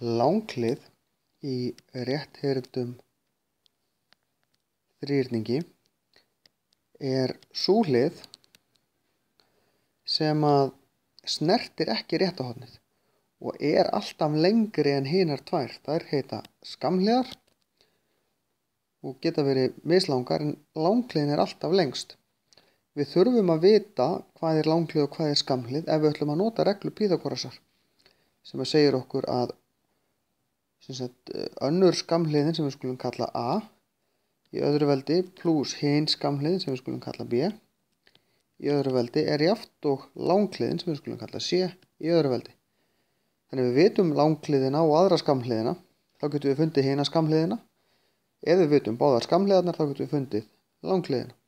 langlið í rétthyrndum þrýrningi er súlið sem að snertir ekki réttahotnið og er alltaf lengri en hinar tvær. Það er heita skamliðar og geta verið mislangar en langliðin er alltaf lengst. Við þurfum að vita hvað er langlið og hvað er skamlið ef við ætlum að nota reglu Píðakorasar sem að segir okkur að Sett, eh, önnur skamliðin sem við skulum kalla A í öðru veldi pluss hinn skamliðin sem við skulum kalla B í öðru veldi er játt og langliðin sem við skulum kalla C í öðru veldi þannig við vitum langliðina og aðra skamliðina þá getum við fundið hinn að skamliðina ef við vitum báðar skamliðarnar þá getum við fundið langliðina